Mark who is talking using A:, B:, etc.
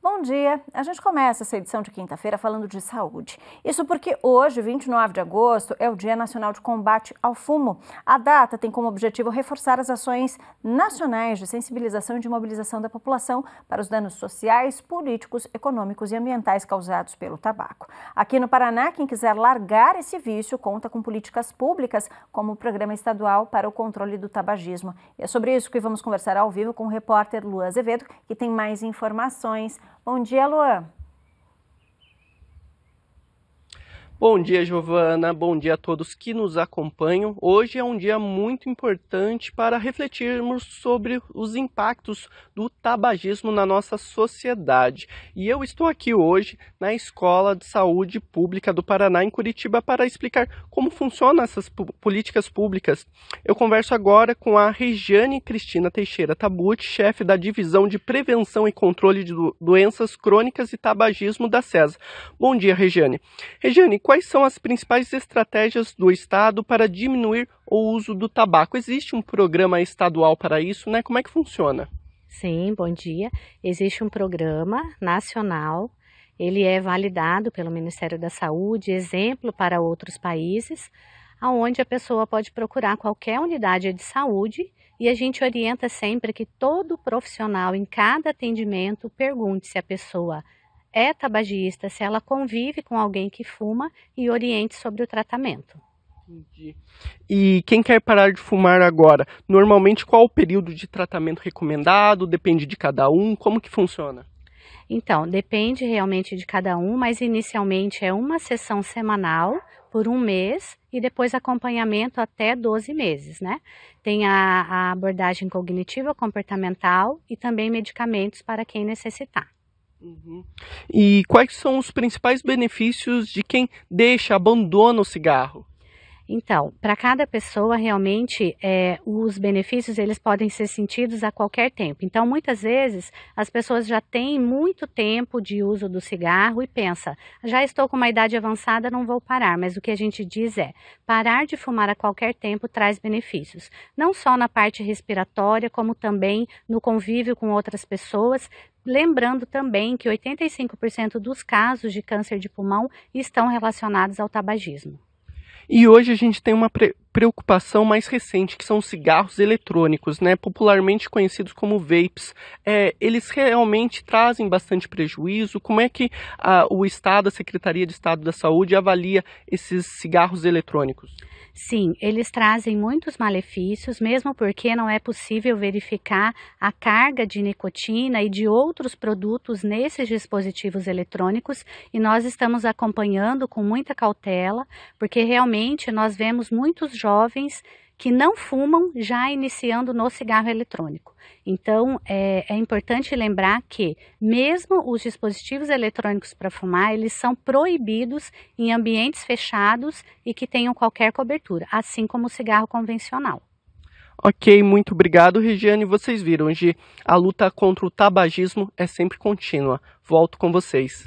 A: Bom dia! A gente começa essa edição de quinta-feira falando de saúde. Isso porque hoje, 29 de agosto, é o Dia Nacional de Combate ao Fumo. A data tem como objetivo reforçar as ações nacionais de sensibilização e de mobilização da população para os danos sociais, políticos, econômicos e ambientais causados pelo tabaco. Aqui no Paraná, quem quiser largar esse vício conta com políticas públicas, como o Programa Estadual para o Controle do Tabagismo. E é sobre isso que vamos conversar ao vivo com o repórter Lu Azevedo, que tem mais informações. Bom dia, Luan.
B: Bom dia, Giovana. Bom dia a todos que nos acompanham. Hoje é um dia muito importante para refletirmos sobre os impactos do tabagismo na nossa sociedade. E eu estou aqui hoje na Escola de Saúde Pública do Paraná, em Curitiba, para explicar como funcionam essas políticas públicas. Eu converso agora com a Regiane Cristina Teixeira Tabut, chefe da Divisão de Prevenção e Controle de Doenças Crônicas e Tabagismo da CESA. Bom dia, Regiane. Regiane, quais são as principais estratégias do Estado para diminuir o uso do tabaco? Existe um programa estadual para isso, né? Como é que funciona?
C: Sim, bom dia. Existe um programa nacional, ele é validado pelo Ministério da Saúde, exemplo para outros países, aonde a pessoa pode procurar qualquer unidade de saúde e a gente orienta sempre que todo profissional em cada atendimento pergunte se a pessoa é tabagista se ela convive com alguém que fuma e oriente sobre o tratamento.
B: Entendi. E quem quer parar de fumar agora, normalmente qual o período de tratamento recomendado? Depende de cada um? Como que funciona?
C: Então, depende realmente de cada um, mas inicialmente é uma sessão semanal por um mês e depois acompanhamento até 12 meses, né? Tem a, a abordagem cognitiva comportamental e também medicamentos para quem necessitar.
B: Uhum. E quais são os principais benefícios de quem deixa, abandona o cigarro?
C: Então, para cada pessoa realmente é, os benefícios eles podem ser sentidos a qualquer tempo. Então, muitas vezes as pessoas já têm muito tempo de uso do cigarro e pensa, já estou com uma idade avançada, não vou parar. Mas o que a gente diz é, parar de fumar a qualquer tempo traz benefícios, não só na parte respiratória, como também no convívio com outras pessoas, Lembrando também que 85% dos casos de câncer de pulmão estão relacionados ao tabagismo.
B: E hoje a gente tem uma preocupação mais recente, que são os cigarros eletrônicos, né, popularmente conhecidos como vapes. É, eles realmente trazem bastante prejuízo. Como é que a, o Estado, a Secretaria de Estado da Saúde, avalia esses cigarros eletrônicos?
C: Sim, eles trazem muitos malefícios, mesmo porque não é possível verificar a carga de nicotina e de outros produtos nesses dispositivos eletrônicos, e nós estamos acompanhando com muita cautela, porque realmente nós vemos muitos jovens jovens que não fumam já iniciando no cigarro eletrônico. Então, é, é importante lembrar que, mesmo os dispositivos eletrônicos para fumar, eles são proibidos em ambientes fechados e que tenham qualquer cobertura, assim como o cigarro convencional.
B: Ok, muito obrigado, Regiane. Vocês viram, Gi, a luta contra o tabagismo é sempre contínua. Volto com vocês.